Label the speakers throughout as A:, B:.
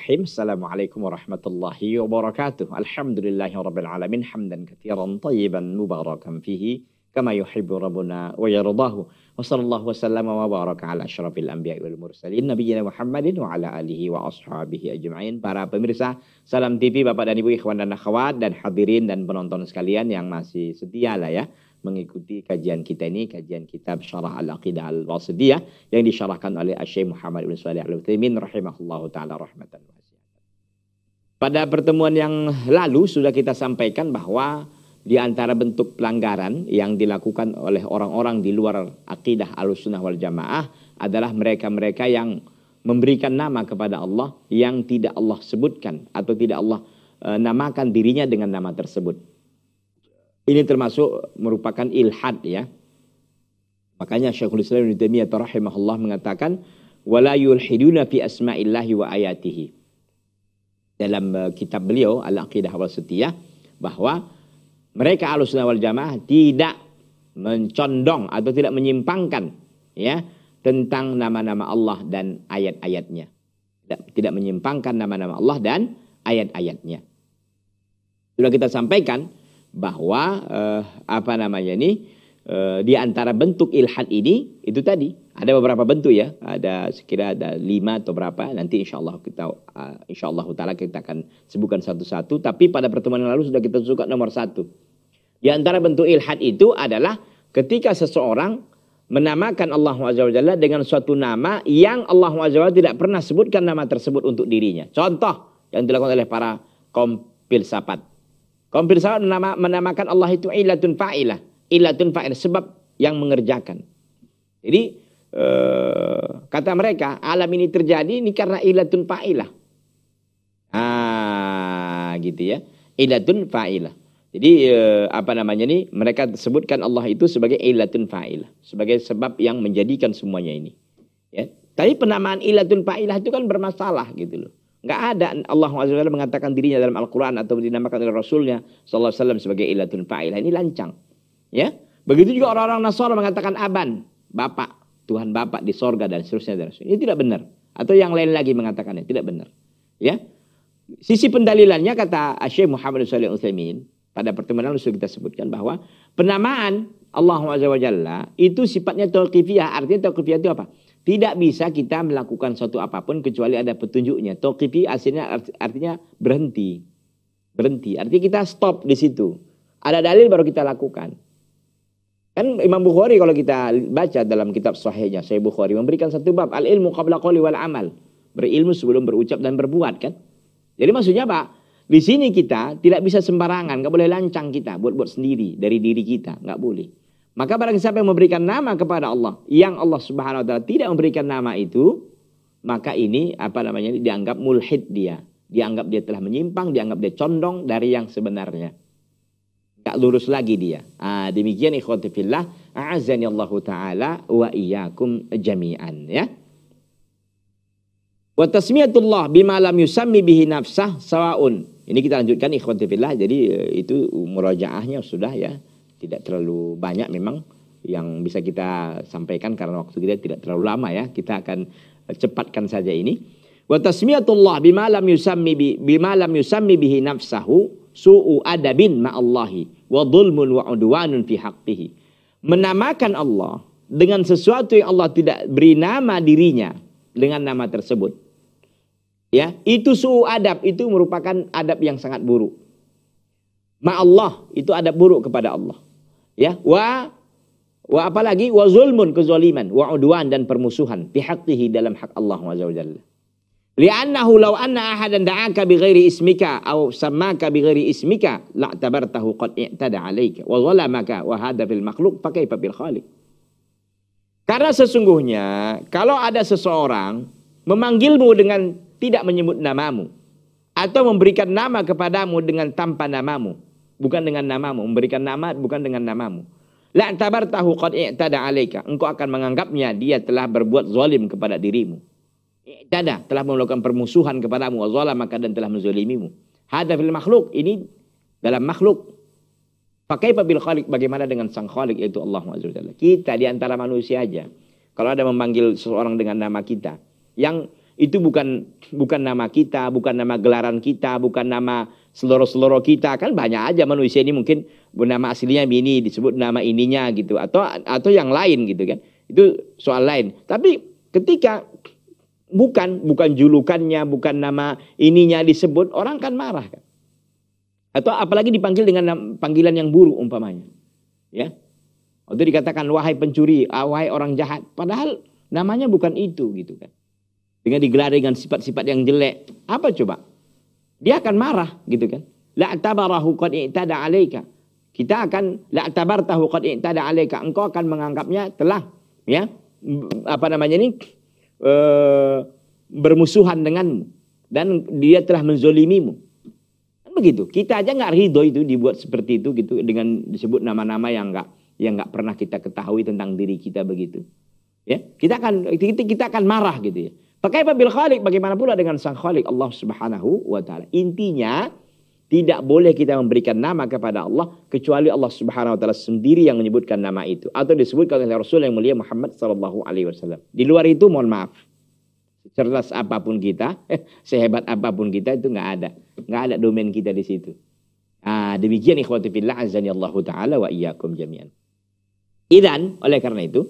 A: الرحيم السلام عليكم ورحمة الله وبركاته الحمد لله رب العالمين حمدا كثيرا طيبا مباركا فيه كما يحب ربنا ويرضاه وصلى الله وسلم وبارك على أشرف الأنبياء والمرسلين نبينا محمد وعلى آله وأصحابه أجمعين para pemirsa سلام TV Bapak dan Ibu Ikhwan dan Akhwat dan hadirin dan penonton sekalian yang masih setia lah ya mengikuti kajian kita ini, kajian kitab Syarah Al-Aqidah Al-Wasidiyah yang disyarahkan oleh Syekh Muhammad bin Shalih Al-Utsaimin rahimahullahu taala rahmatan Pada pertemuan yang lalu sudah kita sampaikan bahwa di antara bentuk pelanggaran yang dilakukan oleh orang-orang di luar akidah al sunnah wal Jamaah adalah mereka-mereka yang memberikan nama kepada Allah yang tidak Allah sebutkan atau tidak Allah eh, namakan dirinya dengan nama tersebut. Ini termasuk merupakan ilhad ya. Makanya Syekhul Islam Ibnu Taimiyah rahimahullah mengatakan wala yulhiduna fi asma'illahi wa ayatihi. Dalam eh, kitab beliau Al-Aqidah Wasithiyah bahwa mereka Ahlussunnah wal Jamaah tidak mencondong atau tidak menyimpangkan ya tentang nama-nama Allah dan ayat-ayatnya. Tidak, tidak menyimpangkan nama-nama Allah dan ayat-ayatnya. Sudah kita sampaikan bahwa eh, apa namanya ini eh, di antara bentuk ilhad ini itu tadi ada beberapa bentuk ya ada sekira ada lima atau berapa nanti insya Allah kita uh, eh, insya Allah utara kita akan sebutkan satu-satu tapi pada pertemuan yang lalu sudah kita sebutkan nomor satu di antara bentuk ilhad itu adalah ketika seseorang menamakan Allah Azza dengan suatu nama yang Allah Azza tidak pernah sebutkan nama tersebut untuk dirinya. Contoh yang dilakukan oleh para kompil sapat Kaum filsafat menamakan Allah itu ilatun fa'ilah. Ilatun fa'ilah. Sebab yang mengerjakan. Jadi eh, kata mereka alam ini terjadi ini karena ilatun fa'ilah. Ah gitu ya. Ilatun fa'ilah. Jadi eh, apa namanya ini mereka sebutkan Allah itu sebagai ilatun fa'ilah. Sebagai sebab yang menjadikan semuanya ini. Ya. Tapi penamaan ilatun fa'ilah itu kan bermasalah gitu loh. Enggak ada Allah wa mengatakan dirinya dalam Al-Quran atau dinamakan oleh Rasulnya Sallallahu Alaihi Wasallam sebagai ilatun fa'ilah. Ini lancang. Ya, Begitu juga orang-orang Nasara mengatakan Aban, Bapak, Tuhan Bapak di sorga dan seterusnya. Dan seterusnya. Ini tidak benar. Atau yang lain lagi mengatakannya, tidak benar. Ya, Sisi pendalilannya kata Syekh Muhammad Shalih utsaimin pada pertemuan lalu sudah kita sebutkan bahwa penamaan Allah Azza wa itu sifatnya tauqifiyah. Artinya tauqifiyah itu apa? Tidak bisa kita melakukan suatu apapun kecuali ada petunjuknya. Tokipi artinya artinya berhenti. Berhenti. Artinya kita stop di situ. Ada dalil baru kita lakukan. Kan Imam Bukhari kalau kita baca dalam kitab sahihnya, Sahih Bukhari memberikan satu bab, al-ilmu qabla qawli wal amal. Berilmu sebelum berucap dan berbuat kan. Jadi maksudnya Pak, di sini kita tidak bisa sembarangan, nggak boleh lancang kita buat-buat sendiri dari diri kita, nggak boleh. Maka barang siapa yang memberikan nama kepada Allah yang Allah Subhanahu wa taala tidak memberikan nama itu, maka ini apa namanya dianggap mulhid dia. Dianggap dia telah menyimpang, dianggap dia condong dari yang sebenarnya. Enggak lurus lagi dia. Ah, demikian ikhwati fillah, a'azani Allah taala wa iyyakum jami'an ya. Wa tasmiyatullah bima lam yusammi bihi nafsah sawaun. Ini kita lanjutkan ikhwati fillah. Jadi eh, itu murajaahnya sudah ya tidak terlalu banyak memang yang bisa kita sampaikan karena waktu kita tidak terlalu lama ya. Kita akan eh, cepatkan saja ini. Wa tasmiyatullah bima lam yusammi bi, bima lam yusammi bihi nafsahu su'u adabin ma allahi wa dhulmun wa udwanun fi haqqihi. Menamakan Allah dengan sesuatu yang Allah tidak beri nama dirinya dengan nama tersebut. Ya, itu su'u adab itu merupakan adab yang sangat buruk. Ma Allah itu adab buruk kepada Allah ya wa wa apalagi wa zulmun kezaliman wa udwan dan permusuhan bihaqqihi dalam hak Allah azza wa jalla li'annahu law anna ahadan da'aka bi ghairi ismika aw samaka bi ghairi ismika tabartahu qad i'tada 'alaika wa zalamaka wa hada fil makhluq pakai bil khaliq karena sesungguhnya kalau ada seseorang memanggilmu dengan tidak menyebut namamu atau memberikan nama kepadamu dengan tanpa namamu bukan dengan namamu, memberikan nama bukan dengan namamu. La tabar tahu qad i'tada alaika. Engkau akan menganggapnya dia telah berbuat zalim kepada dirimu. I'tada telah melakukan permusuhan kepadamu wa maka dan telah menzalimimu. Hada fil makhluk. Ini dalam makhluk. Pakai bil khalik bagaimana dengan sang khalik yaitu Allah Azza Kita di antara manusia aja. Kalau ada memanggil seseorang dengan nama kita yang itu bukan bukan nama kita, bukan nama gelaran kita, bukan nama seluruh-seluruh kita kan banyak aja manusia ini mungkin nama aslinya ini disebut nama ininya gitu atau atau yang lain gitu kan itu soal lain tapi ketika bukan bukan julukannya bukan nama ininya disebut orang kan marah kan atau apalagi dipanggil dengan panggilan yang buruk umpamanya ya atau dikatakan wahai pencuri ah, wahai orang jahat padahal namanya bukan itu gitu kan dengan digelar dengan sifat-sifat yang jelek apa coba dia akan marah gitu kan. tabarahu qad i'tada 'alaika. Kita akan tabartahu qad i'tada 'alaika. Engkau akan menganggapnya telah ya apa namanya ini e, bermusuhan denganmu dan dia telah menzolimimu. Kan begitu. Kita aja nggak ridho itu dibuat seperti itu gitu dengan disebut nama-nama yang nggak yang nggak pernah kita ketahui tentang diri kita begitu. Ya, kita akan kita akan marah gitu ya. Pakai bil khalik, bagaimana pula dengan sang khalik Allah subhanahu wa ta'ala. Intinya, tidak boleh kita memberikan nama kepada Allah kecuali Allah subhanahu wa ta'ala sendiri yang menyebutkan nama itu. Atau disebutkan oleh Rasul yang mulia Muhammad sallallahu alaihi wasallam. Di luar itu mohon maaf. Cerdas apapun kita, sehebat apapun kita itu nggak ada. nggak ada domain kita di situ. Ah, demikian ikhwati fillah ya Allah ta'ala wa iyyakum jami'an. Idan, oleh karena itu,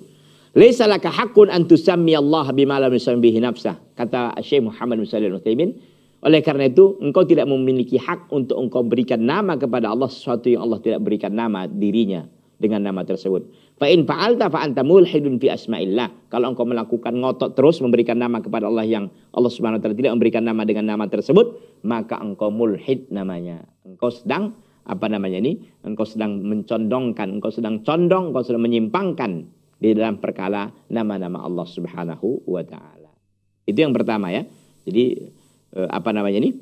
A: Laisa laka hakun an tusammi Allah bima lam bihi nafsah. Kata Syekh Muhammad bin Shalih Al-Utsaimin, oleh karena itu engkau tidak memiliki hak untuk engkau berikan nama kepada Allah sesuatu yang Allah tidak berikan nama dirinya dengan nama tersebut. Fa in fa'alta fa anta mulhidun fi asma'illah. Kalau engkau melakukan ngotot terus memberikan nama kepada Allah yang Allah Subhanahu wa taala tidak memberikan nama dengan nama tersebut, maka engkau mulhid namanya. Engkau sedang apa namanya ini? Engkau sedang mencondongkan, engkau sedang condong, engkau sedang menyimpangkan di dalam perkara nama-nama Allah Subhanahu wa taala. Itu yang pertama ya. Jadi eh, apa namanya ini?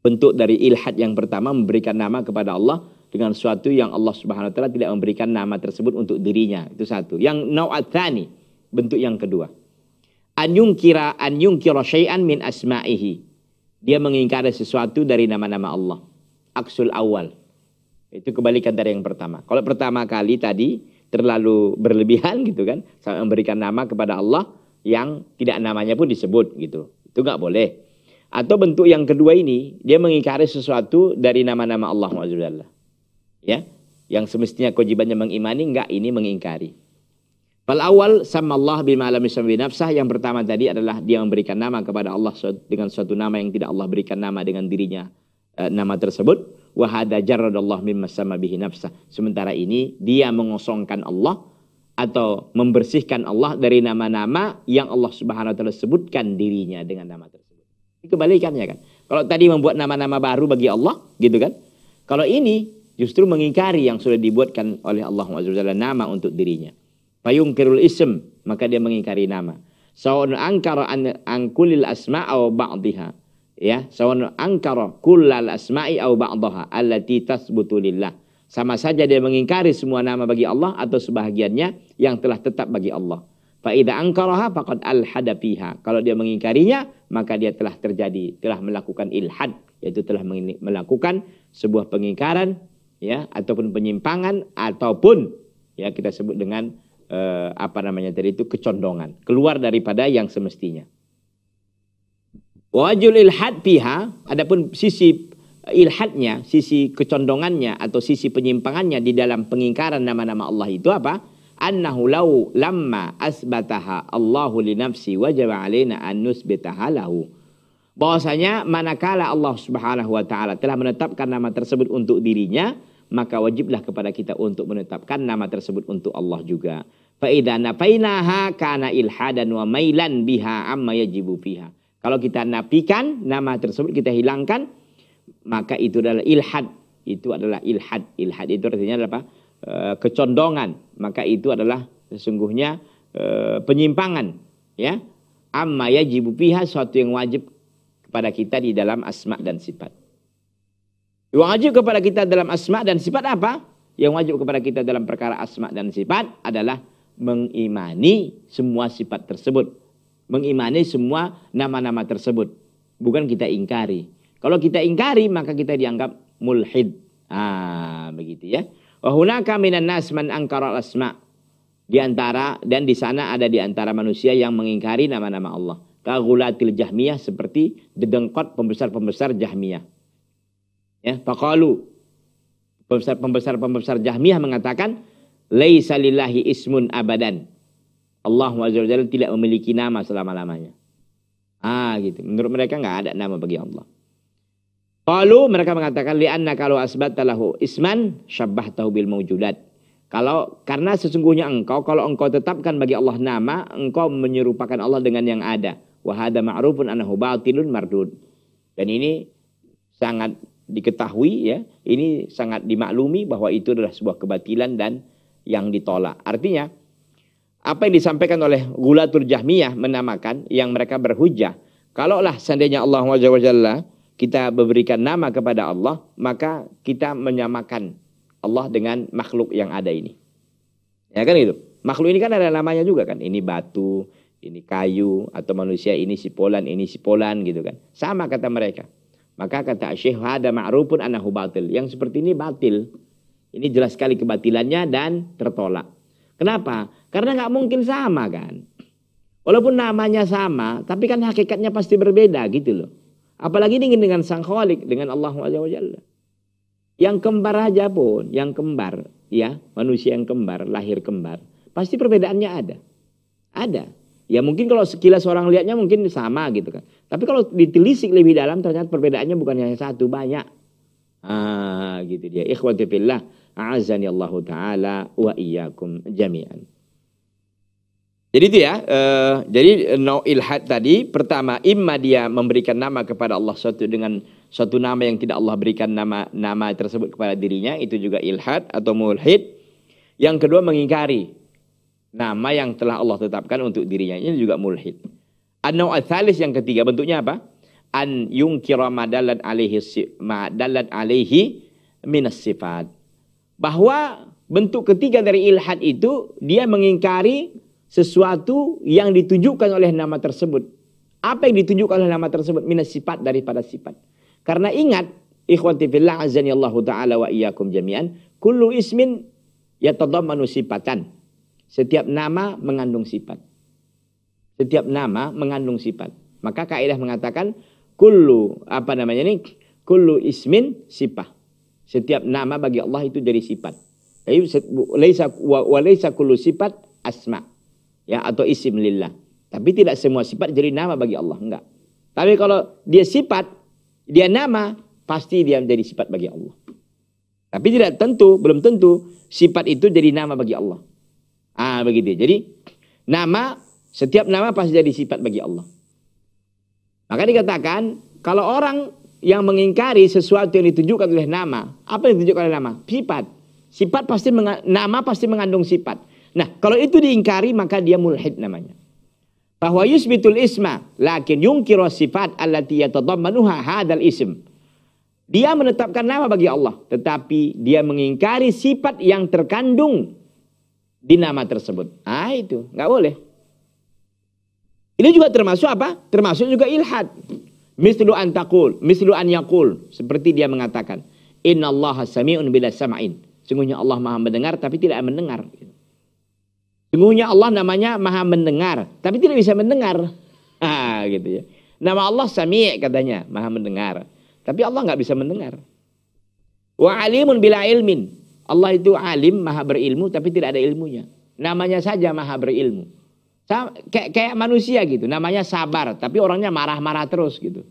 A: Bentuk dari ilhad yang pertama memberikan nama kepada Allah dengan suatu yang Allah Subhanahu wa taala tidak memberikan nama tersebut untuk dirinya. Itu satu. Yang nau'atsani, bentuk yang kedua. An yungkira an yungkira syai'an min asma'ihi. Dia mengingkari sesuatu dari nama-nama Allah. Aksul awal. Itu kebalikan dari yang pertama. Kalau pertama kali tadi terlalu berlebihan gitu kan sampai memberikan nama kepada Allah yang tidak namanya pun disebut gitu itu nggak boleh atau bentuk yang kedua ini dia mengingkari sesuatu dari nama-nama Allah Subhanahu ya yang semestinya kewajibannya mengimani nggak ini mengingkari Fal awal sama Allah bima alam nafsah yang pertama tadi adalah dia memberikan nama kepada Allah dengan suatu nama yang tidak Allah berikan nama dengan dirinya eh, nama tersebut wahada jarradallah mimma sama bihi nafsa. Sementara ini dia mengosongkan Allah atau membersihkan Allah dari nama-nama yang Allah Subhanahu wa taala sebutkan dirinya dengan nama tersebut. Kebalikannya kan. Kalau tadi membuat nama-nama baru bagi Allah, gitu kan? Kalau ini justru mengingkari yang sudah dibuatkan oleh Allah Subhanahu nama untuk dirinya. Payung kirul ism, maka dia mengingkari nama. Sa'un angkara an angkulil asma' aw ba'dihha ya sawan angkara kullal asma'i au ba'daha allati tasbutu lillah sama saja dia mengingkari semua nama bagi Allah atau sebahagiannya yang telah tetap bagi Allah fa idza angkaraha faqad alhada fiha kalau dia mengingkarinya maka dia telah terjadi telah melakukan ilhad yaitu telah melakukan sebuah pengingkaran ya ataupun penyimpangan ataupun ya kita sebut dengan eh, apa namanya tadi itu kecondongan keluar daripada yang semestinya Wajul ilhad piha, adapun sisi eh, ilhadnya, sisi kecondongannya atau sisi penyimpangannya di dalam pengingkaran nama-nama Allah itu apa? Annahu lau lamma asbataha Allahu li nafsi wajaba alaina an nusbitaha lahu. Bahwasanya manakala Allah Subhanahu wa taala telah menetapkan nama tersebut untuk dirinya, maka wajiblah kepada kita untuk menetapkan nama tersebut untuk Allah juga. Fa idza nafainaha kana ilhadan wa mailan biha amma yajibu fiha. Kalau kita nafikan nama tersebut kita hilangkan maka itu adalah ilhad. Itu adalah ilhad. Ilhad itu artinya adalah apa? E, kecondongan. Maka itu adalah sesungguhnya e, penyimpangan, ya. Amma ya yajibu pihak suatu yang wajib kepada kita di dalam asma dan sifat. Yang wajib kepada kita dalam asma dan sifat apa? Yang wajib kepada kita dalam perkara asma dan sifat adalah mengimani semua sifat tersebut mengimani semua nama-nama tersebut. Bukan kita ingkari. Kalau kita ingkari maka kita dianggap mulhid. Ah, begitu ya. Wa hunaka minan nas man angkara asma. Di antara dan di sana ada di antara manusia yang mengingkari nama-nama Allah. Kagulatil Jahmiyah seperti dedengkot pembesar-pembesar Jahmiyah. Ya, faqalu pembesar-pembesar pembesar Jahmiyah mengatakan laisa lillahi ismun abadan. Allah Azza tidak memiliki nama selama-lamanya. Ah gitu. Menurut mereka nggak ada nama bagi Allah. Kalau mereka mengatakan li'anna kalau asbat talahu isman syabbah tahu bil maujudat. Kalau karena sesungguhnya engkau kalau engkau tetapkan bagi Allah nama, engkau menyerupakan Allah dengan yang ada. Wahada ma'rufun anahu batilun mardud. Dan ini sangat diketahui ya, ini sangat dimaklumi bahwa itu adalah sebuah kebatilan dan yang ditolak. Artinya apa yang disampaikan oleh Gulatul Jahmiyah menamakan yang mereka berhujah. Kalaulah seandainya Allah Jalla kita berikan nama kepada Allah, maka kita menyamakan Allah dengan makhluk yang ada ini. Ya kan itu Makhluk ini kan ada namanya juga kan. Ini batu, ini kayu, atau manusia ini si polan, ini si polan gitu kan. Sama kata mereka. Maka kata Syekh ada ma'rufun anahu batil. Yang seperti ini batil. Ini jelas sekali kebatilannya dan tertolak. Kenapa? Karena nggak mungkin sama kan. Walaupun namanya sama, tapi kan hakikatnya pasti berbeda gitu loh. Apalagi dengan dengan sang kholik, dengan Allah Jalla. Yang kembar aja pun, yang kembar, ya manusia yang kembar, lahir kembar, pasti perbedaannya ada. Ada. Ya mungkin kalau sekilas orang lihatnya mungkin sama gitu kan. Tapi kalau ditelisik lebih dalam ternyata perbedaannya bukan hanya satu, banyak. Ah, gitu dia. Ikhwati fillah. A'azani Allah Ta'ala wa iyyakum jami'an. Jadi itu ya, uh, jadi eh, no ilhad tadi pertama imma dia memberikan nama kepada Allah suatu dengan suatu nama yang tidak Allah berikan nama nama tersebut kepada dirinya itu juga ilhad atau mulhid. Yang kedua mengingkari nama yang telah Allah tetapkan untuk dirinya ini juga mulhid. An-naw' yang ketiga bentuknya apa? An yungkira madalat alaihi madalat alaihi minas sifat bahwa bentuk ketiga dari ilhad itu dia mengingkari sesuatu yang ditunjukkan oleh nama tersebut. Apa yang ditunjukkan oleh nama tersebut minas sifat daripada sifat. Karena ingat ikhwati fillah azani Allah taala wa iyyakum jami'an, kullu ismin yatadammanu sifatan. Setiap nama mengandung sifat. Setiap nama mengandung sifat. Maka kaidah mengatakan kullu apa namanya ini? Kullu ismin sifat setiap nama bagi Allah itu dari sifat. Laisa wa kullu sifat asma. Ya atau isim lillah. Tapi tidak semua sifat jadi nama bagi Allah, enggak. Tapi kalau dia sifat, dia nama, pasti dia menjadi sifat bagi Allah. Tapi tidak tentu, belum tentu sifat itu jadi nama bagi Allah. Ah, begitu. Jadi nama setiap nama pasti jadi sifat bagi Allah. Maka dikatakan kalau orang yang mengingkari sesuatu yang ditunjukkan oleh nama. Apa yang ditunjukkan oleh nama? Sifat. Sifat pasti nama pasti mengandung sifat. Nah, kalau itu diingkari maka dia mulhid namanya. Bahwa yusbitul isma lakin yungkiru sifat allati yatadammanuha hadal ism. Dia menetapkan nama bagi Allah, tetapi dia mengingkari sifat yang terkandung di nama tersebut. Ah itu, nggak boleh. Ini juga termasuk apa? Termasuk juga ilhad. Mislu an taqul, mislu an yaqul, Seperti dia mengatakan, innallaha sami'un bila sama'in. Sungguhnya Allah maha mendengar tapi tidak mendengar. Sungguhnya Allah namanya maha mendengar tapi tidak bisa mendengar. Ah, gitu ya. Nama Allah sami' katanya, maha mendengar. Tapi Allah nggak bisa mendengar. Wa alimun bila ilmin. Allah itu alim, maha berilmu tapi tidak ada ilmunya. Namanya saja maha berilmu. Kayak, kayak manusia gitu, namanya sabar, tapi orangnya marah-marah terus gitu.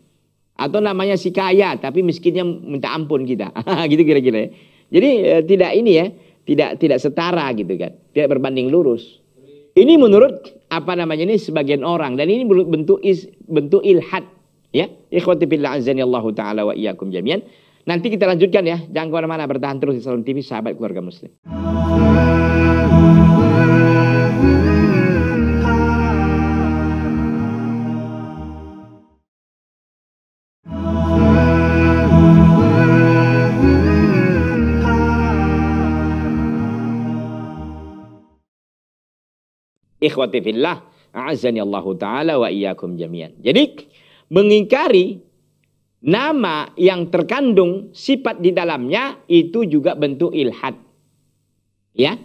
A: Atau namanya si kaya, tapi miskinnya minta ampun kita. gitu kira-kira ya. Jadi e, tidak ini ya, tidak tidak setara gitu kan. Tidak berbanding lurus. Ini menurut apa namanya ini sebagian orang dan ini bentuk is, bentuk ilhad ya. Ikhwati fillah azani Allah taala wa iyyakum jami'an. Nanti kita lanjutkan ya. Jangan kemana-mana, bertahan terus di salon TV, sahabat keluarga muslim. ikhwati fillah, a'azani Allah taala wa iyyakum jami'an. Jadi mengingkari nama yang terkandung sifat di dalamnya itu juga bentuk ilhad. Ya.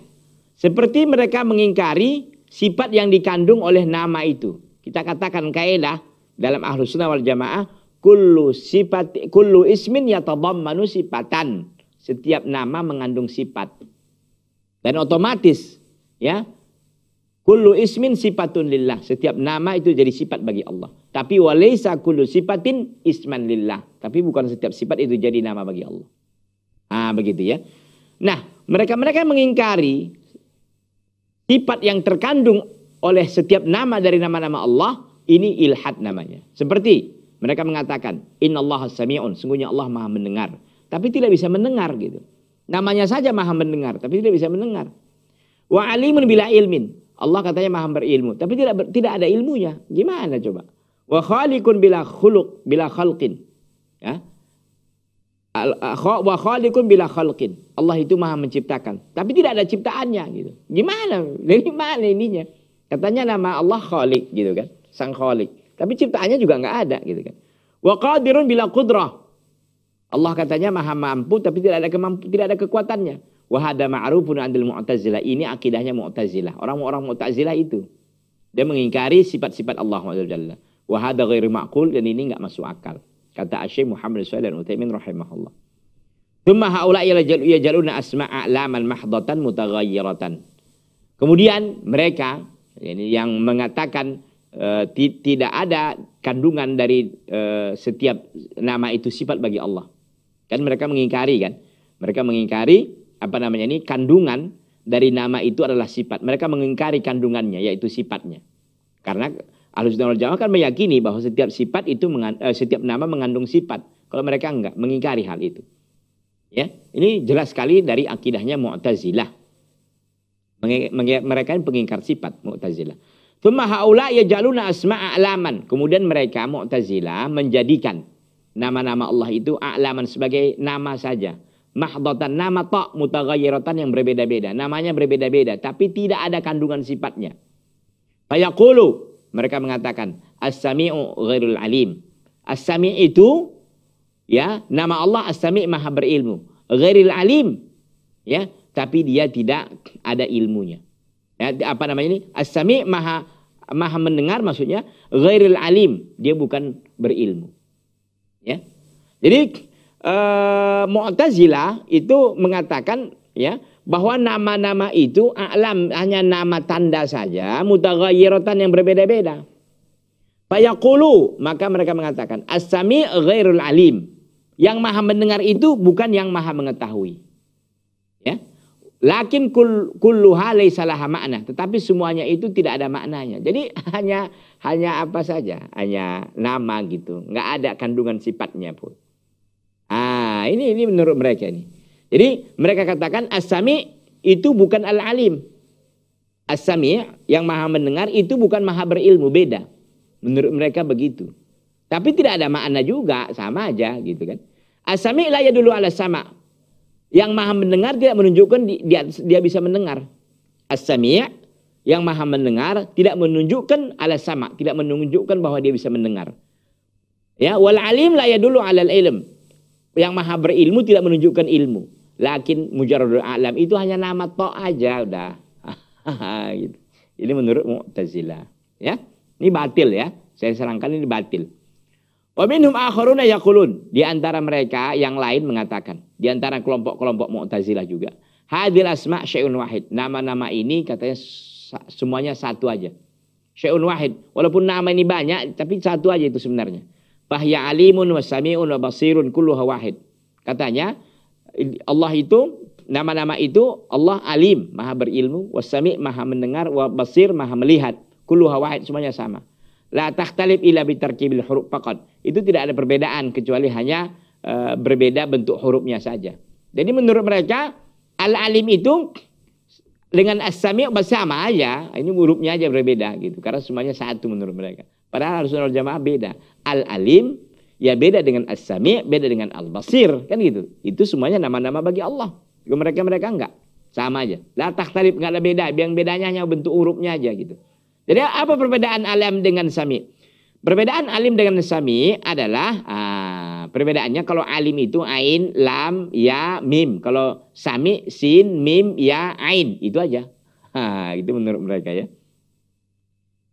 A: Seperti mereka mengingkari sifat yang dikandung oleh nama itu. Kita katakan kaidah dalam ahlus sunnah wal jamaah kullu sifat kullu ismin yatadammanu sifatan. Setiap nama mengandung sifat. Dan otomatis ya Kullu ismin sifatun lillah. Setiap nama itu jadi sifat bagi Allah. Tapi walaysa kullu sifatin isman lillah. Tapi bukan setiap sifat itu jadi nama bagi Allah. Ah begitu ya. Nah, mereka-mereka mengingkari sifat yang terkandung oleh setiap nama dari nama-nama Allah ini ilhad namanya. Seperti mereka mengatakan Allah samiun, sungguhnya Allah Maha mendengar, tapi tidak bisa mendengar gitu. Namanya saja Maha mendengar, tapi tidak bisa mendengar. Wa alimun bila ilmin, Allah katanya maha berilmu, tapi tidak tidak ada ilmunya. Gimana coba? Wa khaliqun bila khuluq bila khalqin. Ya. Wa khaliqun bila khalqin. Allah itu maha menciptakan, tapi tidak ada ciptaannya gitu. Gimana? Dari mana ininya? Katanya nama Allah khaliq gitu kan. Sang khaliq. Tapi ciptaannya juga nggak ada gitu kan. Wa qadirun bila qudrah. Allah katanya maha mampu tapi tidak ada kemampu, tidak ada kekuatannya. Wahada ma'rufun andil mu'tazilah. Ini akidahnya mu'tazilah. Orang-orang mu'tazilah itu. Dia mengingkari sifat-sifat Allah SWT. Wahada ghairu ma'kul dan ini enggak masuk akal. Kata Asyik Muhammad SAW dan Uthaymin rahimahullah. Tumma ha'ulai yajaluna asma'a laman mahdatan mutaghayyiratan. Kemudian mereka ini yang mengatakan uh, tidak ada kandungan dari uh, setiap nama itu sifat bagi Allah. Kan mereka mengingkari kan? Mereka mengingkari apa namanya ini kandungan dari nama itu adalah sifat. Mereka mengingkari kandungannya yaitu sifatnya. Karena Ahlussunnah wal Jamaah kan meyakini bahwa setiap sifat itu eh, setiap nama mengandung sifat. Kalau mereka enggak mengingkari hal itu. Ya, ini jelas sekali dari akidahnya Mu'tazilah. Mereka yang pengingkar sifat Mu'tazilah. Tsumma haula yaj'aluna asma'a alaman. Kemudian mereka Mu'tazilah menjadikan nama-nama Allah itu alaman sebagai nama saja Mahdotan nama tok mutaghayyiratan yang berbeda-beda. Namanya berbeda-beda tapi tidak ada kandungan sifatnya. Fayaqulu mereka mengatakan as-sami'u ghairul alim. As-sami' itu ya nama Allah as-sami' maha berilmu. Ghairul alim ya tapi dia tidak ada ilmunya. Ya, apa namanya ini? As-sami' maha maha mendengar maksudnya ghairul alim, dia bukan berilmu. Ya. Jadi eh, Mu'tazilah itu mengatakan ya bahwa nama-nama itu alam hanya nama tanda saja mutaghayyiratan yang berbeda-beda. Fayaqulu maka mereka mengatakan asami ghairul alim. Yang maha mendengar itu bukan yang maha mengetahui. Ya. Lakin kul, kulluha salah makna, tetapi semuanya itu tidak ada maknanya. Jadi hanya hanya apa saja, hanya nama gitu, nggak ada kandungan sifatnya pun. Nah, ini ini menurut mereka ini. Jadi mereka katakan asami itu bukan al-alim. Asami yang maha mendengar itu bukan maha berilmu, beda. Menurut mereka begitu. Tapi tidak ada makna juga, sama aja gitu kan. Asami lah ya dulu ala sama. Yang maha mendengar tidak menunjukkan dia, dia bisa mendengar. Asami yang maha mendengar tidak menunjukkan ala sama, tidak menunjukkan bahwa dia bisa mendengar. Ya, wal alim la dulu alal ilm yang maha berilmu tidak menunjukkan ilmu. Lakin mujarradul alam itu hanya nama tok aja udah. gitu. Ini menurut Mu'tazilah, ya. Ini batil ya. Saya serangkan ini batil. Wa akharuna yaqulun, di antara mereka yang lain mengatakan, di antara kelompok-kelompok Mu'tazilah juga. Hadil asma syai'un wahid. Nama-nama ini katanya semuanya satu aja. Syai'un wahid. Walaupun nama ini banyak tapi satu aja itu sebenarnya. Fahya alimun wa sami'un wa basirun kulluha wahid. Katanya Allah itu nama-nama itu Allah alim, maha berilmu, wasami maha mendengar, wa basir maha melihat. Kulluha wahid semuanya sama. La tahtalib ila bitarkibil huruf faqad. Itu tidak ada perbedaan kecuali hanya e, berbeda bentuk hurufnya saja. Jadi menurut mereka al-alim itu dengan as-sami' sama aja, ini hurufnya aja berbeda gitu karena semuanya satu menurut mereka. Padahal harus wal jamaah beda. Al-alim ya beda dengan as-sami, beda dengan al-basir, kan gitu. Itu semuanya nama-nama bagi Allah. Mereka mereka enggak. Sama aja. La takhtalif enggak ada beda, yang bedanya hanya bentuk hurufnya aja gitu. Jadi apa perbedaan alim dengan sami? Perbedaan alim dengan sami adalah uh, perbedaannya kalau alim itu ain, lam, ya, mim. Kalau sami sin, mim, ya, ain. Itu aja. Ha, ah, itu menurut mereka ya.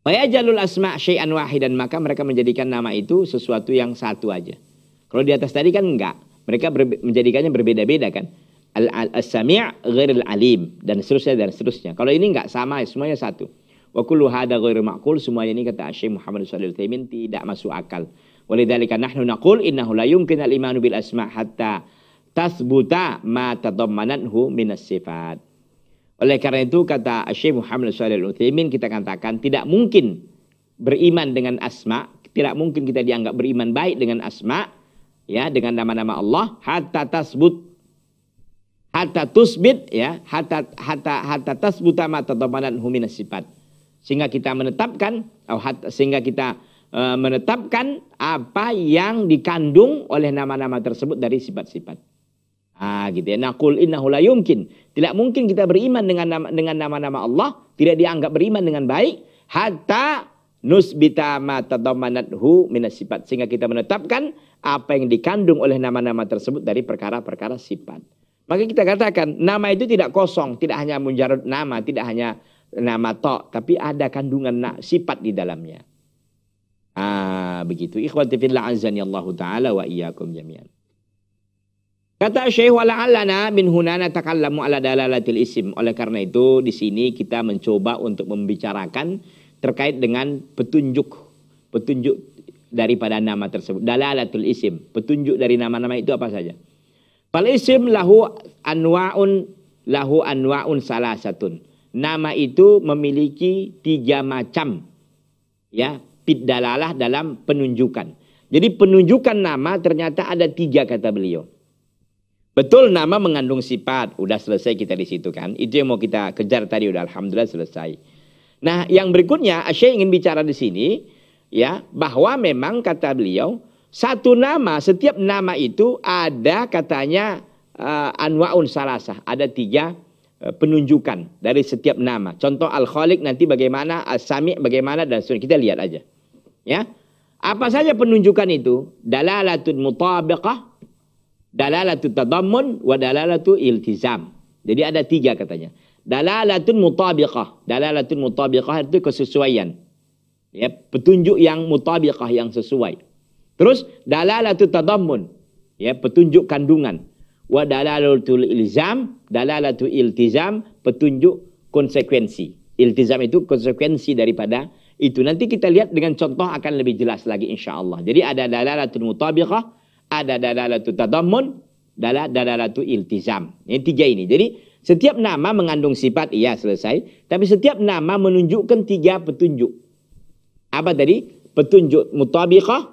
A: Wayajalul asma syai'an wahidan maka mereka menjadikan nama itu sesuatu yang satu aja. Kalau di atas tadi kan enggak. Mereka berbe menjadikannya berbeda-beda kan. al ghair al alim dan seterusnya dan seterusnya. Kalau ini enggak sama semuanya satu. Wa kullu hadza ghairu ma'qul semuanya ini kata Syekh Muhammad alaihi wasallam tidak masuk akal. Walidzalika nahnu naqul innahu la yumkinu al-imanu bil asma' hatta tasbuta ma tadammananhu minas sifat. Oleh karena itu kata Syekh Muhammad Shalih Al-Utsaimin kita katakan tidak mungkin beriman dengan asma, tidak mungkin kita dianggap beriman baik dengan asma ya dengan nama-nama Allah hatta tasbut hatta tusbit ya hatta hatta hatta tasbuta ma tatamanan humina sifat sehingga kita menetapkan oh, sehingga kita uh, menetapkan apa yang dikandung oleh nama-nama tersebut dari sifat-sifat Ah gitu ya. Nah, qul innahu la yumkin. Tidak mungkin kita beriman dengan nama, dengan nama-nama Allah, tidak dianggap beriman dengan baik hatta nusbita ma tadammanathu minas sifat sehingga kita menetapkan apa yang dikandung oleh nama-nama tersebut dari perkara-perkara sifat. Maka kita katakan nama itu tidak kosong, tidak hanya menjarut nama, tidak hanya nama tok, tapi ada kandungan na, sifat di dalamnya. Ah, begitu. Ikhwati fillah azani Allah taala wa iyyakum jami'an. Kata Syekh wala alana min hunana takallamu ala dalalatil isim. Oleh karena itu di sini kita mencoba untuk membicarakan terkait dengan petunjuk petunjuk daripada nama tersebut. Dalalatul isim, petunjuk dari nama-nama itu apa saja. Fal isim lahu anwaun lahu anwaun salah satu Nama itu memiliki tiga macam ya pidalalah dalalah dalam penunjukan. Jadi penunjukan nama ternyata ada tiga kata beliau. Betul nama mengandung sifat, udah selesai kita di situ kan. Itu yang mau kita kejar tadi udah alhamdulillah selesai. Nah, yang berikutnya saya ingin bicara di sini ya, bahwa memang kata beliau satu nama, setiap nama itu ada katanya uh, anwaun salasah, ada tiga uh, penunjukan dari setiap nama. Contoh al-khaliq nanti bagaimana, as-sami bagaimana dan sebagainya. Kita lihat aja. Ya. Apa saja penunjukan itu? Dalalatun mutabiqah Dalalatu tadammun wa dalalatu iltizam. Jadi ada tiga katanya. Dalalatun mutabiqah. Dalalatun mutabiqah itu kesesuaian. Ya, petunjuk yang mutabiqah yang sesuai. Terus dalalatu tadammun. Ya, petunjuk kandungan. Wa dalalatu iltizam, dalalatu iltizam, petunjuk konsekuensi. Iltizam itu konsekuensi daripada itu. Nanti kita lihat dengan contoh akan lebih jelas lagi insya Allah. Jadi ada dalalatul mutabiqah, ada dalalatu tadammun, adalah dalalatu iltizam. Ini tiga ini. Jadi setiap nama mengandung sifat, iya selesai. Tapi setiap nama menunjukkan tiga petunjuk. Apa tadi? Petunjuk mutabiqah,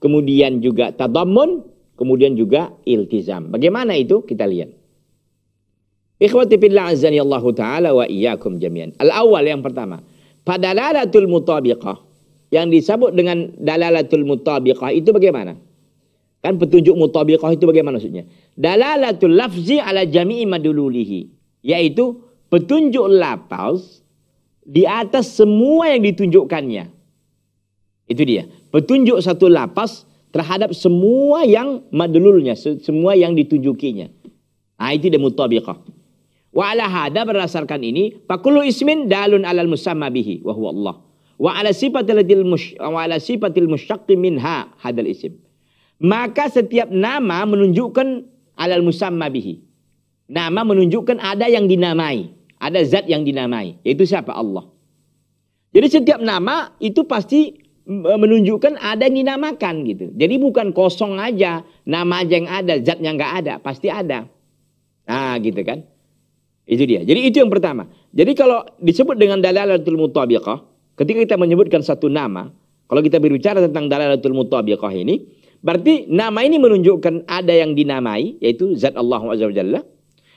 A: kemudian juga tadammun, kemudian juga iltizam. Bagaimana itu? Kita lihat. Ikhwati fillah azani Allah taala wa iyyakum jami'an. al awal yang pertama, padalalatul mutabiqah yang disebut dengan dalalatul mutabiqah itu bagaimana? Kan petunjuk mutabiqah itu bagaimana maksudnya? Dalalatul lafzi ala jami'i madululihi. Yaitu petunjuk lafaz di atas semua yang ditunjukkannya. Itu dia. Petunjuk satu lapas terhadap semua yang madlulnya, semua yang ditunjukinya. Nah, itu dia mutabiqah. Wa ala hada berdasarkan ini, fakullu ismin dalun alal musamma bihi wa huwa Allah. Wa ala sifatil mush wa ala sifatil musyaqqi minha hadal isim. Maka setiap nama menunjukkan alal musamma bihi. Nama menunjukkan ada yang dinamai. Ada zat yang dinamai. Yaitu siapa? Allah. Jadi setiap nama itu pasti e, menunjukkan ada yang dinamakan gitu. Jadi bukan kosong aja. Nama aja yang ada. zat yang nggak ada. Pasti ada. Nah gitu kan. Itu dia. Jadi itu yang pertama. Jadi kalau disebut dengan dalalatul mutabiqah. Ketika kita menyebutkan satu nama. Kalau kita berbicara tentang dalalatul mutabiqah ini Berarti nama ini menunjukkan ada yang dinamai yaitu zat Allah Azza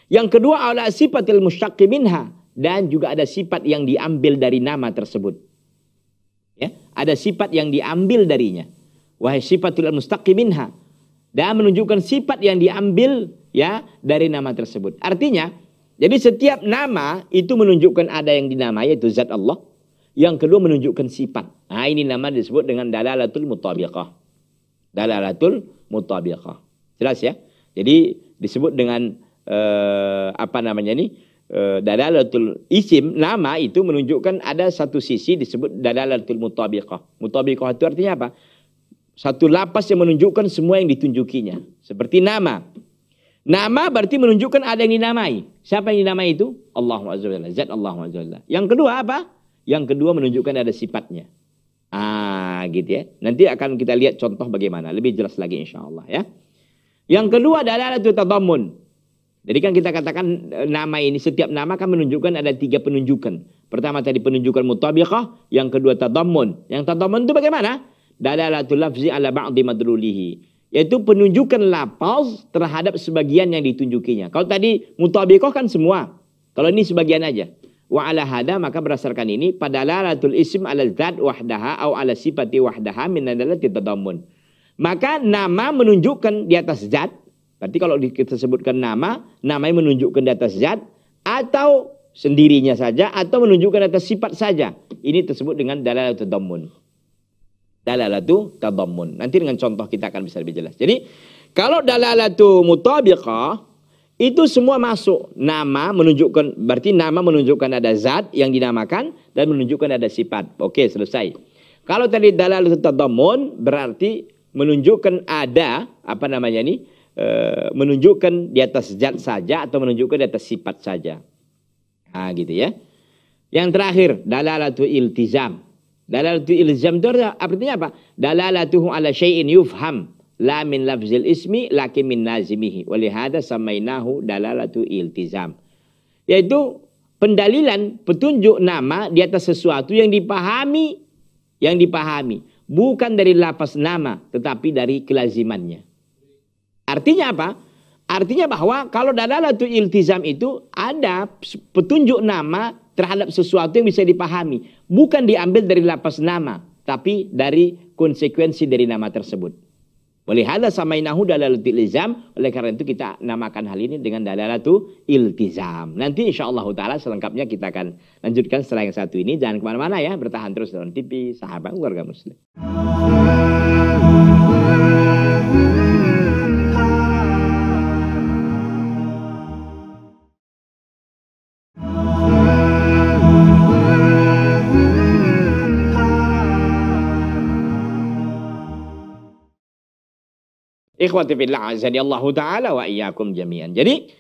A: Yang kedua ada sifat ilmu minha dan juga ada sifat yang diambil dari nama tersebut. Ya, ada sifat yang diambil darinya. Wahai sifat ilmu minha dan menunjukkan sifat yang diambil ya dari nama tersebut. Artinya, jadi setiap nama itu menunjukkan ada yang dinamai yaitu zat Allah. Yang kedua menunjukkan sifat. Nah, ini nama disebut dengan dalalatul mutabiqah dalalatul mutabiqah. Jelas ya? Jadi disebut dengan eh, apa namanya ini? Eh, dalalatul isim nama itu menunjukkan ada satu sisi disebut dalalatul mutabiqah. Mutabiqah itu artinya apa? Satu lapas yang menunjukkan semua yang ditunjukinya. Seperti nama. Nama berarti menunjukkan ada yang dinamai. Siapa yang dinamai itu? Allah Azza wa Zat Allah Azza wa Yang kedua apa? Yang kedua menunjukkan ada sifatnya. Ah, gitu ya. Nanti akan kita lihat contoh bagaimana. Lebih jelas lagi insya Allah ya. Yang kedua adalah itu tadamun. Jadi kan kita katakan eh, nama ini setiap nama kan menunjukkan ada tiga penunjukan. Pertama tadi penunjukan mutabiqah, yang kedua tadammun. Yang tadammun itu bagaimana? Dalalatul lafzi ala ba'di madlulihi. Yaitu penunjukan lafaz terhadap sebagian yang ditunjukinya. Kalau tadi mutabiqah kan semua. Kalau ini sebagian aja. Wa ala hada maka berdasarkan ini ratul isim ala zat wahdaha au ala sifati wahdaha min adalati tadammun. Maka nama menunjukkan di atas zat. Berarti kalau kita sebutkan nama, namanya menunjukkan di atas zat atau sendirinya saja atau menunjukkan atas sifat saja. Ini tersebut dengan dalalatu tadammun. Dalalatu tadammun. Nanti dengan contoh kita akan bisa lebih jelas. Jadi kalau dalalatu mutabiqah itu semua masuk. Nama menunjukkan, berarti nama menunjukkan ada zat yang dinamakan dan menunjukkan ada sifat. Oke, selesai. Kalau tadi dalal tadammun berarti menunjukkan ada, apa namanya ini, eh, menunjukkan di atas zat saja atau menunjukkan di atas sifat saja. ah gitu ya. Yang terakhir, dalalatu iltizam. Dalalatu iltizam itu artinya apa? Dalalatuhu ala syai'in yufham. La min lafzil ismi laki min nazimihi. Walihada samainahu dalalatu iltizam. Yaitu pendalilan petunjuk nama di atas sesuatu yang dipahami yang dipahami bukan dari lapas nama tetapi dari kelazimannya artinya apa artinya bahwa kalau dalalatu iltizam itu ada petunjuk nama terhadap sesuatu yang bisa dipahami bukan diambil dari lapas nama tapi dari konsekuensi dari nama tersebut Walihada samainahu dalalatul ilzam. Oleh karena itu kita namakan hal ini dengan dalalatul iltizam. Nanti insya Allah ta'ala selengkapnya kita akan lanjutkan setelah yang satu ini. Jangan kemana-mana ya. Bertahan terus dalam TV, sahabat keluarga muslim. Ikhwati fillah taala wa jami'an. Jadi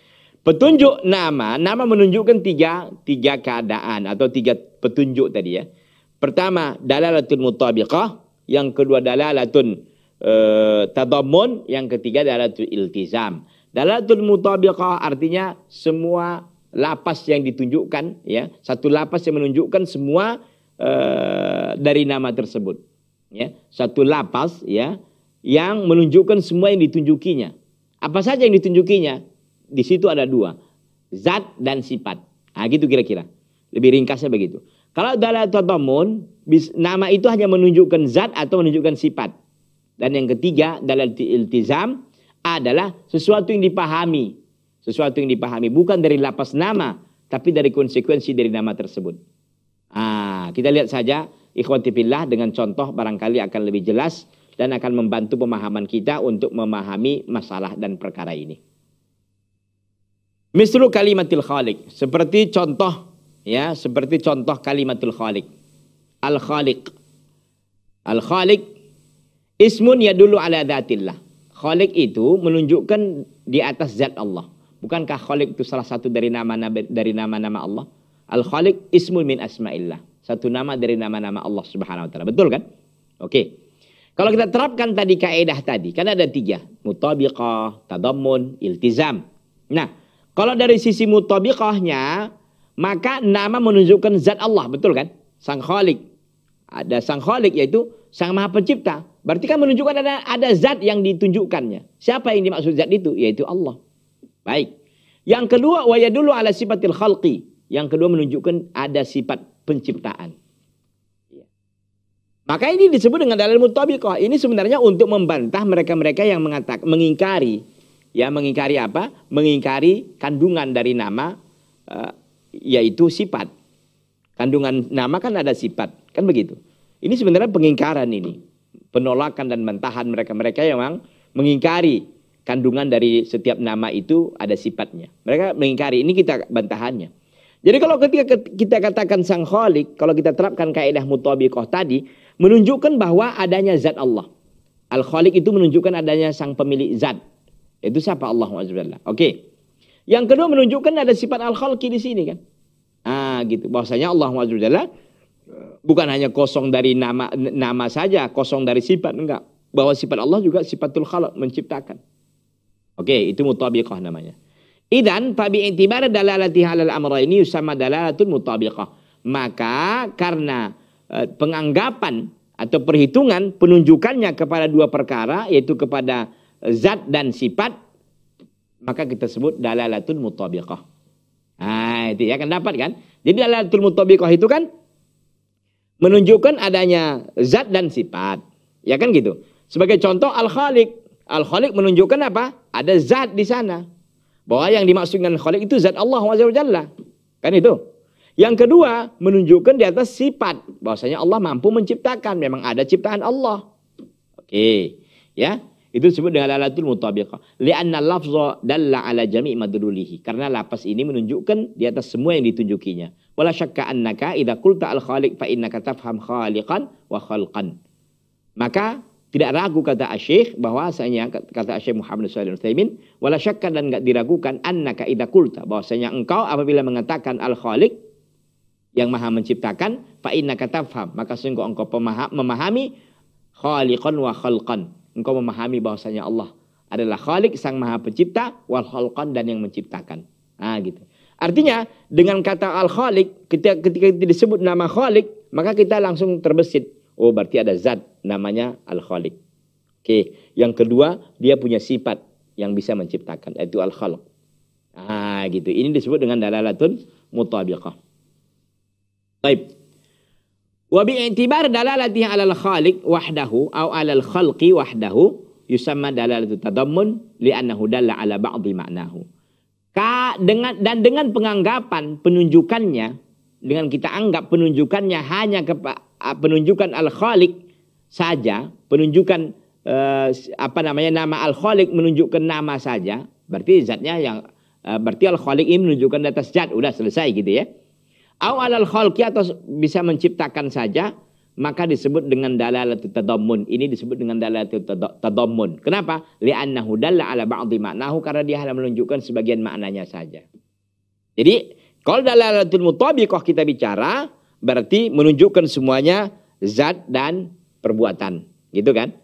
A: petunjuk nama, nama menunjukkan tiga tiga keadaan atau tiga petunjuk tadi ya. Pertama dalalatun mutabiqah, yang kedua dalalatun e, eh, tadamun. yang ketiga dalalatul iltizam. Dalalatul mutabiqah artinya semua lapas yang ditunjukkan ya, satu lapas yang menunjukkan semua e, dari nama tersebut. Ya, satu lapas ya yang menunjukkan semua yang ditunjukinya. Apa saja yang ditunjukinya? Di situ ada dua, zat dan sifat. Nah, gitu kira-kira. Lebih ringkasnya begitu. Kalau dalam tatamun, nama itu hanya menunjukkan zat atau menunjukkan sifat. Dan yang ketiga, dalam iltizam adalah sesuatu yang dipahami. Sesuatu yang dipahami. Bukan dari lapas nama, tapi dari konsekuensi dari nama tersebut. Ah, kita lihat saja ikhwati fillah dengan contoh barangkali akan lebih jelas dan akan membantu pemahaman kita untuk memahami masalah dan perkara ini. misalnya kalimatil khaliq seperti contoh ya, seperti contoh kalimatul khaliq Al khaliq Al khaliq ismun ya dulu ala dzatillah. khaliq itu menunjukkan di atas zat Allah. Bukankah khaliq itu salah satu dari nama dari nama-nama Allah? Al khaliq ismun min asma'illah. Satu nama dari nama-nama Allah Subhanahu wa taala. Betul kan? Oke. Okay. Kalau kita terapkan tadi kaedah tadi, karena ada tiga. Mutabiqah, tadamun, iltizam. Nah, kalau dari sisi mutabiqahnya, maka nama menunjukkan zat Allah, betul kan? Sang Khalik. Ada Sang Khalik yaitu Sang Maha Pencipta. Berarti kan menunjukkan ada, ada zat yang ditunjukkannya. Siapa yang dimaksud zat itu? Yaitu Allah. Baik. Yang kedua, wayadulu ala sifatil khalqi. Yang kedua menunjukkan ada sifat penciptaan. Maka ini disebut dengan dalil mutabiqah. Ini sebenarnya untuk membantah mereka-mereka yang mengatak, mengingkari ya mengingkari apa? Mengingkari kandungan dari nama uh, yaitu sifat. Kandungan nama kan ada sifat, kan begitu. Ini sebenarnya pengingkaran ini. Penolakan dan mentahan mereka-mereka yang memang mengingkari kandungan dari setiap nama itu ada sifatnya. Mereka mengingkari, ini kita bantahannya. Jadi kalau ketika kita katakan sang kholik, kalau kita terapkan kaidah mutabiqah tadi, menunjukkan bahwa adanya zat Allah. Al-Khaliq itu menunjukkan adanya sang pemilik zat. Itu siapa Allah Azza Oke. Yang kedua menunjukkan ada sifat al-khalqi di sini kan. Ah gitu. Bahwasanya Allah Azza bukan hanya kosong dari nama nama saja, kosong dari sifat enggak. Bahwa sifat Allah juga sifatul khalq menciptakan. Oke, itu mutabiqah namanya. Idan fabi intibar dalalati halal amra ini usama dalalatul mutabiqah. Maka karena Eh, penganggapan atau perhitungan penunjukannya kepada dua perkara yaitu kepada zat dan sifat maka kita sebut dalalatul mutabiqah. Ah itu ya kan dapat kan? Jadi dalalatul mutabiqah itu kan menunjukkan adanya zat dan sifat. Ya kan gitu. Sebagai contoh al-Khaliq. Al-Khaliq menunjukkan apa? Ada zat di sana. Bahwa yang dimaksud dengan Khaliq itu zat Allah Azza wa Jalla. Kan itu? Yang kedua, menunjukkan di atas sifat. Bahwasanya Allah mampu menciptakan. Memang ada ciptaan Allah. Oke. Okay. Ya. Itu disebut dengan lalatul mutabiqah. Lianna lafza dalla ala jami' madrulihi. Karena lapas ini menunjukkan di atas semua yang ditunjukinya. Wala syakka annaka idha kulta al khaliq fa innaka tafham khaliqan wa khalqan. Maka tidak ragu kata Asyikh bahwasanya kata Asyikh Muhammad saw. al Wasallam wala syakka dan enggak diragukan annaka idza kulta bahwasanya engkau apabila mengatakan al khaliq yang maha menciptakan fa inna katafham maka sungguh engkau pemaham, memahami khaliqan wa khalqan engkau memahami bahwasanya Allah adalah khalik sang maha pencipta wal khalqan dan yang menciptakan ah gitu artinya dengan kata al khalik ketika, ketika disebut nama khalik maka kita langsung terbesit oh berarti ada zat namanya al khalik oke yang kedua dia punya sifat yang bisa menciptakan yaitu al khalq ah gitu ini disebut dengan dalalatun mutabiqah Taib. Wa bi'tibar dalalati 'alal khaliq wahdahu aw 'alal khalqi wahdahu yusamma dalalatu tadammun li'annahu dalla 'ala ba'dhi ma'nahu. Ka, dengan dan dengan penganggapan penunjukannya dengan kita anggap penunjukannya hanya ke penunjukan al khaliq saja, penunjukan eh, apa namanya nama al khaliq menunjukkan nama saja, berarti zatnya yang eh, berarti al khaliq ini menunjukkan atas zat udah selesai gitu ya. Au alal khalqi atau bisa menciptakan saja, maka disebut dengan dalalatul tadammun. Ini disebut dengan dalalatul tadammun. Kenapa? Li'annahu dalla ala ba'dhi ma'nahu karena dia hanya menunjukkan sebagian maknanya saja. Jadi, kalau dalalatul mutabiqah kita bicara, berarti menunjukkan semuanya zat dan perbuatan. Gitu kan?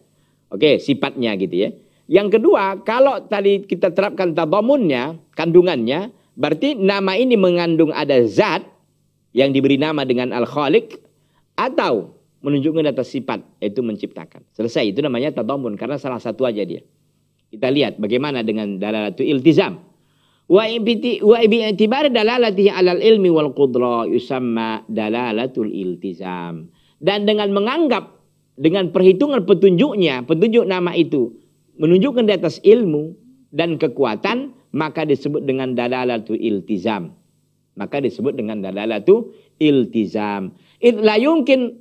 A: Oke, sifatnya gitu ya. Yang kedua, kalau tadi kita terapkan tadammunnya, kandungannya, berarti nama ini mengandung ada zat, yang diberi nama dengan al-khaliq atau menunjukkan atas sifat yaitu menciptakan. Selesai itu namanya tadamun karena salah satu aja dia. Kita lihat bagaimana dengan dalalatu iltizam. Wa ibti wa bi'tibar dalalatihi 'alal ilmi wal qudra yusamma dalalatul iltizam. Dan dengan menganggap dengan perhitungan petunjuknya, petunjuk nama itu menunjukkan di atas ilmu dan kekuatan maka disebut dengan dalalatul iltizam maka disebut dengan dalalatu iltizam. It la yumkin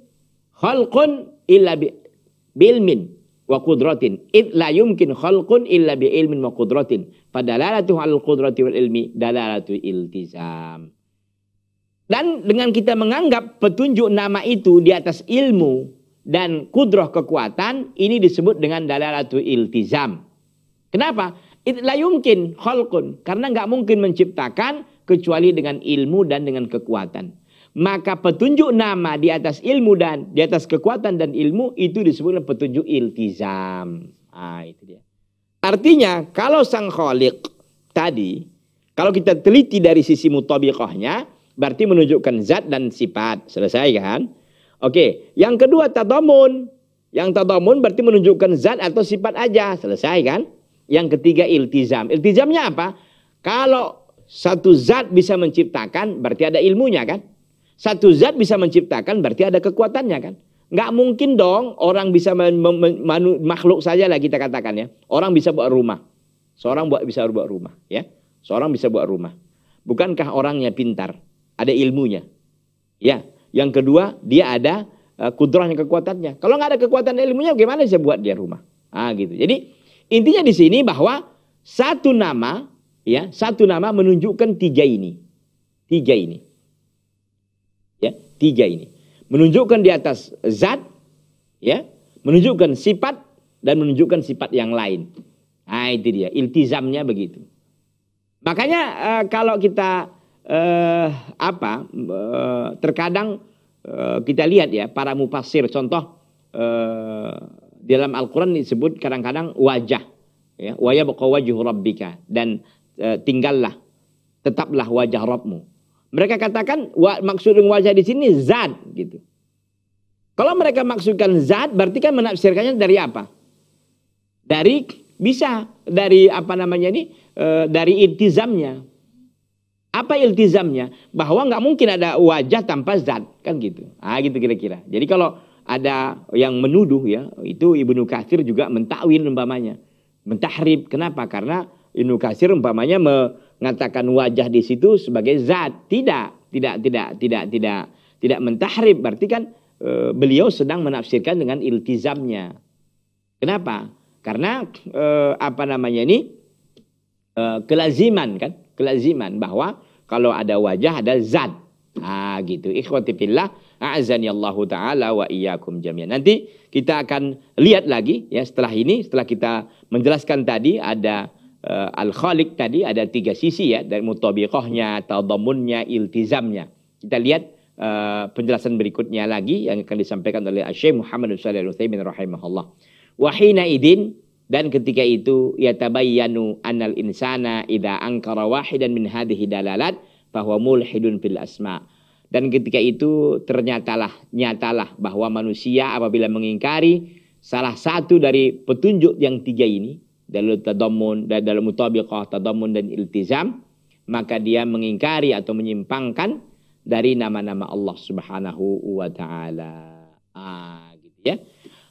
A: khalqun illa bi bilmin wa qudratin. it la yumkin khalqun illa bi ilmin wa qudratin. Fadalalatu al qudrati wal ilmi dalalatu iltizam. Dan dengan kita menganggap petunjuk nama itu di atas ilmu dan kudroh kekuatan, ini disebut dengan dalalatu iltizam. Kenapa? Itulah yumkin khalqun. Karena nggak mungkin menciptakan kecuali dengan ilmu dan dengan kekuatan. Maka petunjuk nama di atas ilmu dan di atas kekuatan dan ilmu itu disebut petunjuk iltizam. Ah, itu dia. Artinya kalau sang kholik tadi, kalau kita teliti dari sisi mutabiqahnya, berarti menunjukkan zat dan sifat. Selesai kan? Oke, yang kedua tadamun. Yang tadamun berarti menunjukkan zat atau sifat aja. Selesai kan? Yang ketiga iltizam. Iltizamnya apa? Kalau satu zat bisa menciptakan berarti ada ilmunya kan? Satu zat bisa menciptakan berarti ada kekuatannya kan? Nggak mungkin dong orang bisa makhluk saja lah kita katakan ya. Orang bisa buat rumah. Seorang buat bisa buat rumah ya. Seorang bisa buat rumah. Bukankah orangnya pintar? Ada ilmunya. Ya. Yang kedua dia ada eh, kudrahnya kekuatannya. Kalau nggak ada kekuatan ilmunya, gimana bisa buat dia rumah? Ah gitu. Jadi Intinya di sini bahwa satu nama ya, satu nama menunjukkan tiga ini. Tiga ini. Ya, tiga ini. Menunjukkan di atas zat ya, menunjukkan sifat dan menunjukkan sifat yang lain. Nah, itu dia iltizamnya begitu. Makanya eh, kalau kita eh, apa eh, terkadang eh, kita lihat ya para mufasir contoh eh, dalam Al-Quran disebut kadang-kadang wajah. Ya, waya wajah rabbika. Dan e, tinggallah, tetaplah wajah Rabbmu. Mereka katakan wa, maksud wajah di sini zat gitu. Kalau mereka maksudkan zat berarti kan menafsirkannya dari apa? Dari bisa dari apa namanya ini e, dari iltizamnya. Apa iltizamnya? Bahwa nggak mungkin ada wajah tanpa zat kan gitu. Ah gitu kira-kira. Jadi kalau ada yang menuduh ya itu Ibnu Katsir juga mentakwil umpamanya mentahrib kenapa karena Ibnu Katsir umpamanya mengatakan wajah di situ sebagai zat tidak tidak tidak tidak tidak tidak mentahrib berarti kan e, beliau sedang menafsirkan dengan iltizamnya kenapa karena e, apa namanya ini e, kelaziman kan kelaziman bahwa kalau ada wajah ada zat Nah gitu. Ikhwati fillah. A'azani Allah Ta'ala wa iyyakum jami'an. Nanti kita akan lihat lagi ya setelah ini. Setelah kita menjelaskan tadi ada uh, eh, al khaliq tadi. Ada tiga sisi ya. Dari mutabiqahnya, tadammunnya, iltizamnya. Kita lihat uh, penjelasan berikutnya lagi yang akan disampaikan oleh Syekh Muhammad Sallallahu Alaihi rahimahullah. Wahina idin dan ketika itu yatabayyanu annal insana idza angkara wahidan min hadhihi dalalat bahwa mulhidun bil asma. Dan ketika itu ternyatalah, nyatalah bahwa manusia apabila mengingkari salah satu dari petunjuk yang tiga ini, dalam tadamun, dalam mutabiqah, tadamun dan iltizam, maka dia mengingkari atau menyimpangkan dari nama-nama Allah Subhanahu wa taala. Ah, gitu ya.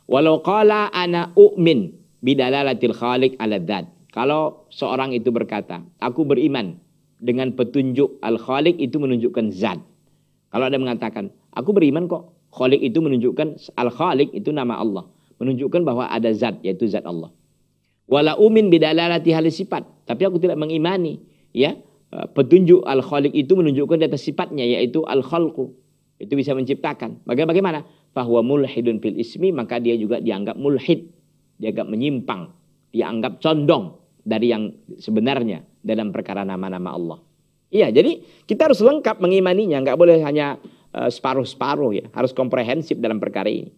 A: Walau qala ana u'min bidalalatil khaliq ala dzat. Kalau seorang itu berkata, aku beriman dengan petunjuk al khalik itu menunjukkan zat. Kalau ada mengatakan, aku beriman kok. Khaliq itu menunjukkan al khalik itu nama Allah. Menunjukkan bahwa ada zat, yaitu zat Allah. Wala umin bidalalati hal sifat. Tapi aku tidak mengimani. ya eh, Petunjuk al khalik itu menunjukkan di sifatnya, yaitu Al-Khalqu. Itu bisa menciptakan. Bagaimana? bagaimana? Bahwa mulhidun fil ismi, maka dia juga dianggap mulhid. Dianggap menyimpang. Dianggap condong dari yang sebenarnya dalam perkara nama-nama Allah. Iya, jadi kita harus lengkap mengimaninya, nggak boleh hanya eh, separuh-separuh ya, harus komprehensif dalam perkara ini.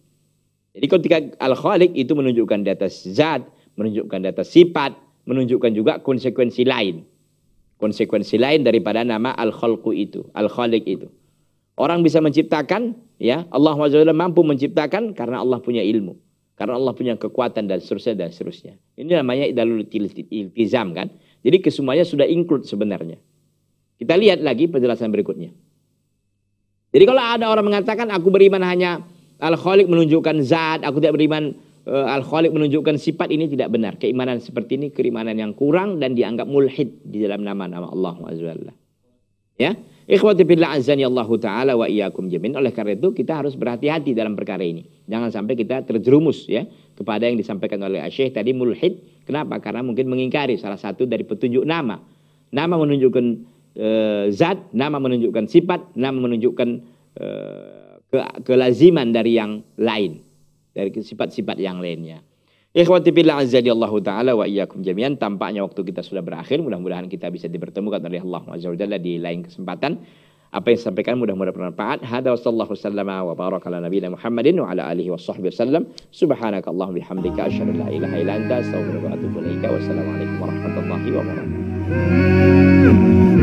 A: Jadi ketika Al-Khalik itu menunjukkan di atas zat, menunjukkan di atas sifat, menunjukkan juga konsekuensi lain. Konsekuensi lain daripada nama Al-Khalqu itu, Al-Khalik itu. Orang bisa menciptakan, ya Allah SWT mampu menciptakan karena Allah punya ilmu. Karena Allah punya kekuatan dan seterusnya dan seterusnya. Ini namanya idalul iltizam kan. Jadi kesemuanya sudah include sebenarnya. Kita lihat lagi penjelasan berikutnya. Jadi kalau ada orang mengatakan aku beriman hanya Al-Khaliq menunjukkan zat, aku tidak beriman eh, Al-Khaliq menunjukkan sifat ini tidak benar. Keimanan seperti ini keimanan yang kurang dan dianggap mulhid di dalam nama-nama Allah SWT. Ya. Ikhwati billah azani Allah taala wa iyakum jamin. Oleh karena itu kita harus berhati-hati dalam perkara ini. Jangan sampai kita terjerumus ya kepada yang disampaikan oleh Syekh tadi mulhid. Kenapa? Karena mungkin mengingkari salah satu dari petunjuk nama. Nama menunjukkan e, zat, nama menunjukkan sifat, nama menunjukkan e, ke, kelaziman dari yang lain, dari sifat-sifat yang lainnya. Ikhwati fil azali Allah taala wa iyyakum jami'an. Tampaknya waktu kita sudah berakhir. Mudah-mudahan kita bisa dipertemukan oleh Allah azza di lain kesempatan. Apa yang saya sampaikan mudah-mudahan bermanfaat. Hada wa sallallahu sallama wa baraka ala nabiyina Muhammadin wa ala alihi wa sahbihi wasallam. Subhanaka Allahumma bihamdika asyhadu la ilaha illa anta astaghfiruka warahmatullahi wabarakatuh.